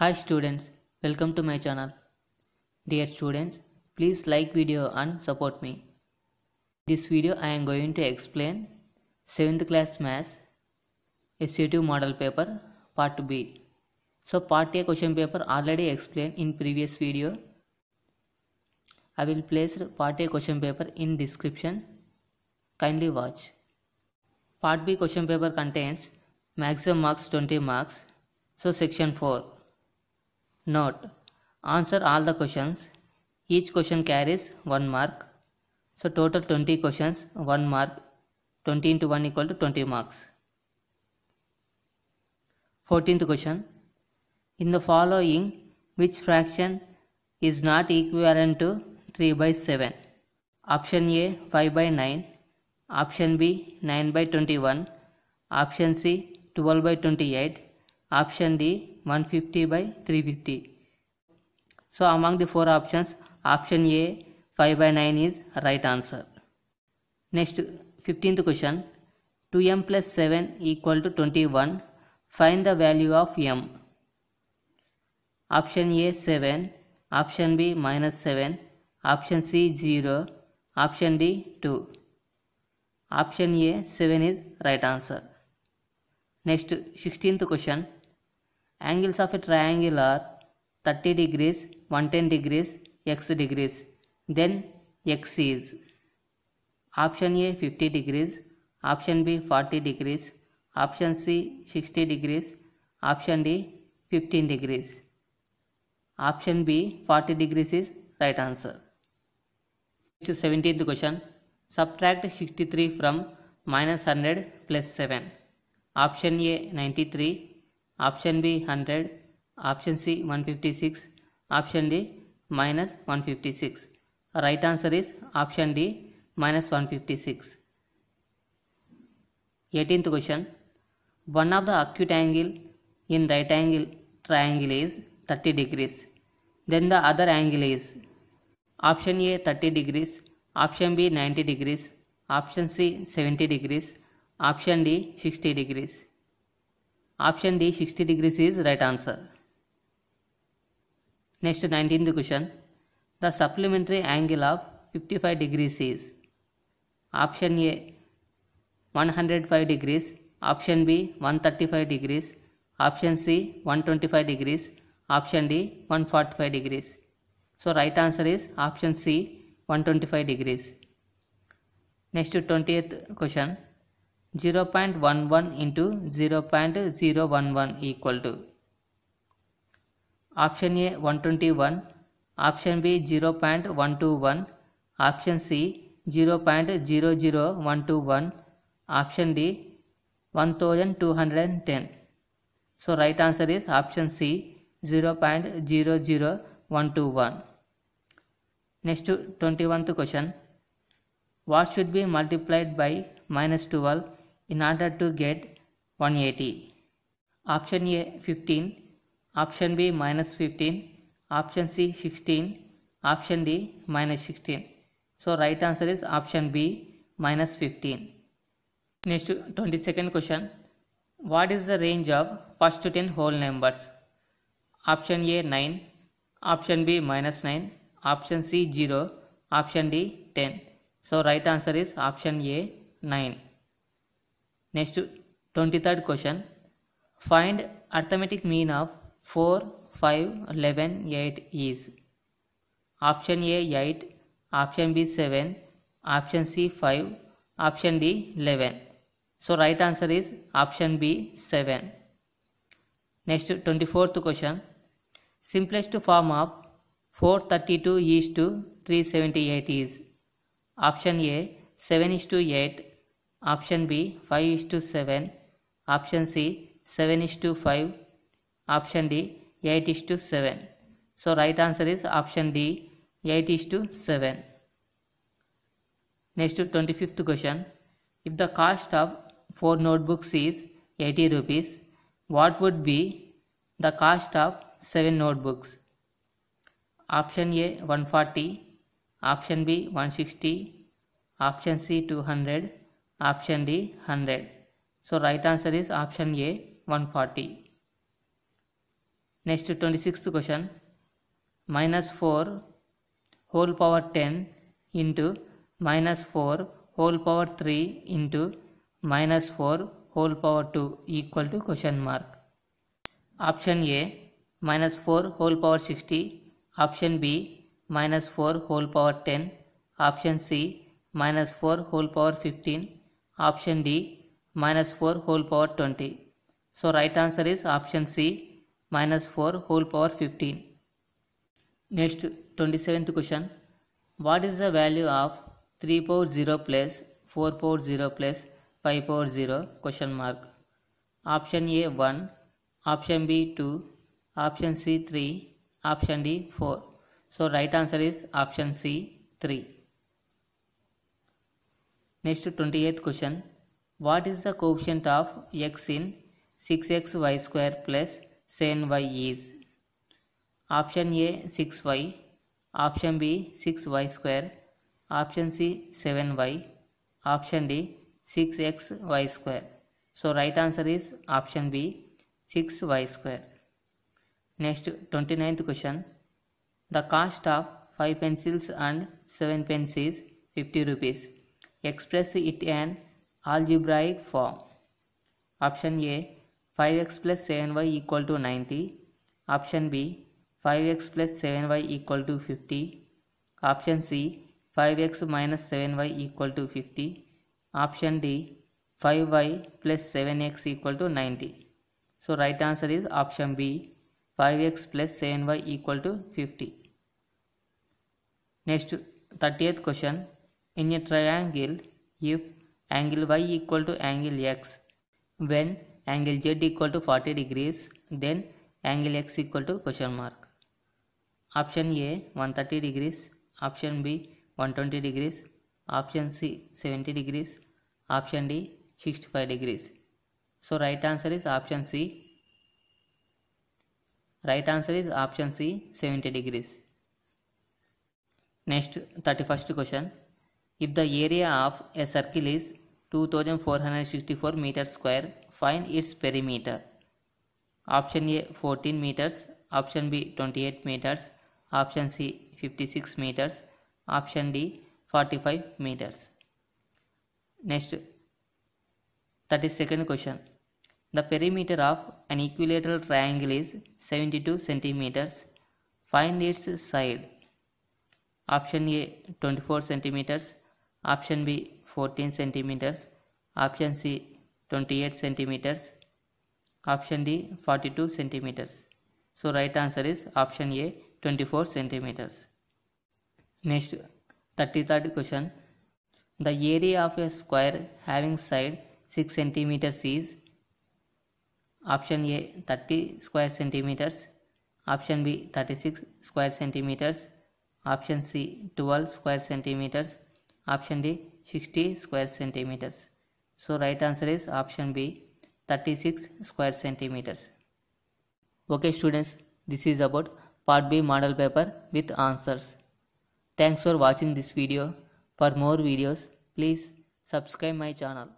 Hi students, welcome to my channel. Dear students, please like video and support me. In this video I am going to explain 7th class maths SAT model paper part B. So part A question paper already explained in previous video. I will place part A question paper in description. Kindly watch. Part B question paper contains maximum marks 20 marks. So section 4 Note, answer all the questions. Each question carries 1 mark. So total 20 questions, 1 mark. 20 into 1 equal to 20 marks. 14th question. In the following, which fraction is not equivalent to 3 by 7? Option A 5 by 9, option B 9 by 21, option C 12 by 28, option D 150 by 350 so among the four options option a 5 by 9 is right answer next 15th question 2m plus 7 equal to 21 find the value of m option a 7 option b minus 7 option c 0 option d 2 option a 7 is right answer next 16th question Angles of a triangle are 30 degrees, 110 degrees, x degrees. Then x is option A 50 degrees, option B 40 degrees, option C 60 degrees, option D 15 degrees. Option B 40 degrees is right answer. To 17th question. Subtract 63 from minus 100 plus 7. Option A 93, option B hundred option C one fifty six option D minus one fifty six right answer is option D minus one fifty six eighteenth question one of the acute angle in right angle triangle is 30 degrees then the other angle is option a 30 degrees option b 90 degrees option c 70 degrees option d 60 degrees Option D 60 degrees is right answer. Next 19th question. The supplementary angle of 55 degrees is Option A 105 degrees, Option B 135 degrees, Option C 125 degrees, Option D 145 degrees. So right answer is option C 125 degrees. Next to 20th question. 0 0.11 into 0 0.011 equal to option A 121 option B 0 0.121 option C 0 0.00121 option D 1210 so right answer is option C 0 0.00121 next to 21th question what should be multiplied by minus 12 in order to get 180. Option A 15, option B minus 15, option C 16, option D minus 16. So right answer is option B minus 15. Next 22nd question. What is the range of first to 10 whole numbers? Option A 9, option B minus 9, option C 0, option D 10. So right answer is option A 9. Next to 23rd question. Find arithmetic mean of 4, 5, 11, 8 is. Option A 8, option B 7, option C 5, option D 11. So right answer is option B 7. Next 24th question. Simplest form of 432 is to 378 is. Option A 7 is to 8, Option B 5 is to 7. Option C 7 is to 5. Option D 8 is to 7. So right answer is option D 8 is to 7. Next to 25th question. If the cost of 4 notebooks is 80 rupees, what would be the cost of 7 notebooks? Option A 140, option B 160, option C 200, Option D 100. So right answer is option A 140. Next 26th question. Minus 4 whole power 10 into minus 4 whole power 3 into minus 4 whole power 2 equal to question mark. Option A minus 4 whole power 60. Option B minus 4 whole power 10. Option C minus 4 whole power 15 Option D minus 4 whole power 20. So right answer is option C minus 4 whole power 15. Next 27th question. What is the value of 3 power 0 plus 4 power 0 plus 5 power 0 question mark. Option A 1, option B 2, option C 3, option D 4. So right answer is option C 3. Next 28th question. What is the coefficient of x in 6xy square plus 7y is? Option A 6y, option B 6y square, option C 7y, option D 6xy square. So right answer is option B 6y square. Next 29th question. The cost of 5 pencils and 7 pens is 50 rupees. express it in algebraic form. Option A 5x plus 7y equal to 90. Option B 5x plus 7y equal to 50. Option C 5x minus 7y equal to 50. Option D 5y plus 7x equal to 90. So right answer is option B 5x plus 7y equal to 50. Next 30th question In a triangle, if angle y equal to angle x, when angle z equal to 40 degrees, then angle x equal to question mark. Option A 130 degrees, option B 120 degrees, option C 70 degrees, option D 65 degrees. So right answer is option C. Right answer is option C 70 degrees. Next 31st question. If the area of a circle is 2464 meter square, find its perimeter. Option A 14 meters, option B 28 meters, option C 56 meters, option D 45 meters. Next 32nd question. The perimeter of an equilateral triangle is 72 centimeters. Find its side. Option A 24 centimeters, option B 14 centimeters option C 28 centimeters option D 42 centimeters so right answer is option A 24 centimeters next 33rd question the area of a square having side 6 centimeters is option A 30 square centimeters option B 36 square centimeters option C 12 square centimeters Option D 60 square centimeters. So right answer is option B 36 square centimeters. Okay students this is about part B model paper with answers. Thanks for watching this video. For more videos please subscribe my channel.